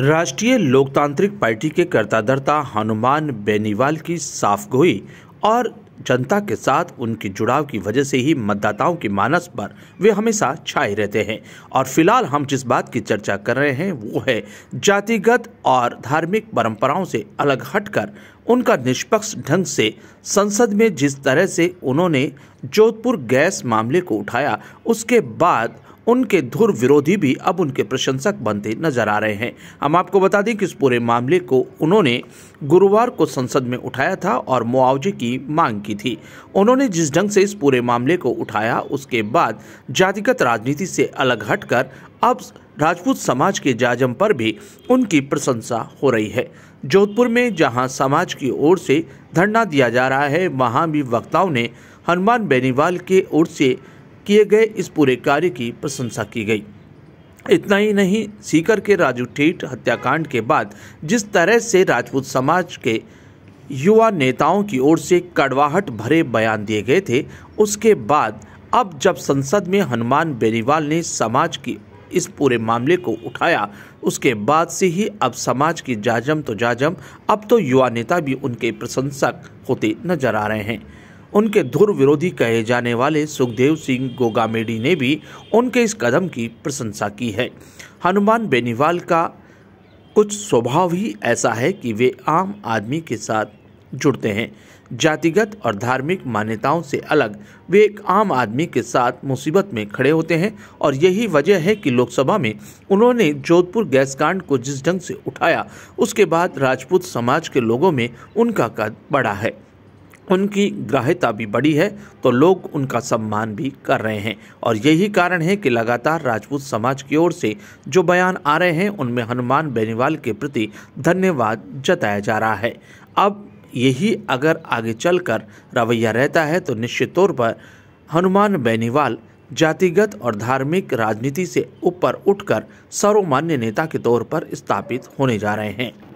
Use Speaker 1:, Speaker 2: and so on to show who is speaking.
Speaker 1: राष्ट्रीय लोकतांत्रिक पार्टी के कर्ताधर्ता हनुमान बेनीवाल की साफगोई और जनता के साथ उनके जुड़ाव की वजह से ही मतदाताओं के मानस पर वे हमेशा छाए रहते हैं और फिलहाल हम जिस बात की चर्चा कर रहे हैं वो है जातिगत और धार्मिक परंपराओं से अलग हटकर उनका निष्पक्ष ढंग से संसद में जिस तरह से उन्होंने जोधपुर गैस मामले को उठाया उसके बाद उनके धुर विरोधी भी अब उनके प्रशंसक बनते नजर आ रहे हैं हम आपको बता दें कि इस पूरे मामले को उन्होंने गुरुवार को संसद में उठाया था और मुआवजे की मांग की थी उन्होंने जिस ढंग से इस पूरे मामले को उठाया उसके बाद जातिगत राजनीति से अलग हटकर अब राजपूत समाज के जाजम पर भी उनकी प्रशंसा हो रही है जोधपुर में जहां समाज की ओर से धरना दिया जा रहा है वहां भी वक्ताओं ने हनुमान बेनीवाल के ओर से किए गए इस पूरे कार्य की प्रशंसा की गई इतना ही नहीं सीकर के राजू ठेठ हत्याकांड के बाद जिस तरह से राजपूत समाज के युवा नेताओं की ओर से कड़वाहट भरे बयान दिए गए थे उसके बाद अब जब संसद में हनुमान बेनीवाल ने समाज की इस पूरे मामले को उठाया उसके बाद से ही अब समाज की जाजम तो जाजम अब तो युवा नेता भी उनके प्रशंसक होते नजर आ रहे हैं उनके धुर विरोधी कहे जाने वाले सुखदेव सिंह गोगामेडी ने भी उनके इस कदम की प्रशंसा की है हनुमान बेनीवाल का कुछ स्वभाव ही ऐसा है कि वे आम आदमी के साथ जुड़ते हैं जातिगत और धार्मिक मान्यताओं से अलग वे एक आम आदमी के साथ मुसीबत में खड़े होते हैं और यही वजह है कि लोकसभा में उन्होंने जोधपुर गैस कांड को जिस ढंग से उठाया उसके बाद राजपूत समाज के लोगों में उनका कद बढ़ा है उनकी ग्राह्यता भी बड़ी है तो लोग उनका सम्मान भी कर रहे हैं और यही कारण है कि लगातार राजपूत समाज की ओर से जो बयान आ रहे हैं उनमें हनुमान बेनीवाल के प्रति धन्यवाद जताया जा रहा है अब यही अगर आगे चलकर रवैया रहता है तो निश्चित तौर पर हनुमान बेनीवाल जातिगत और धार्मिक राजनीति से ऊपर उठकर सर्वमान्य नेता के तौर पर स्थापित होने जा रहे हैं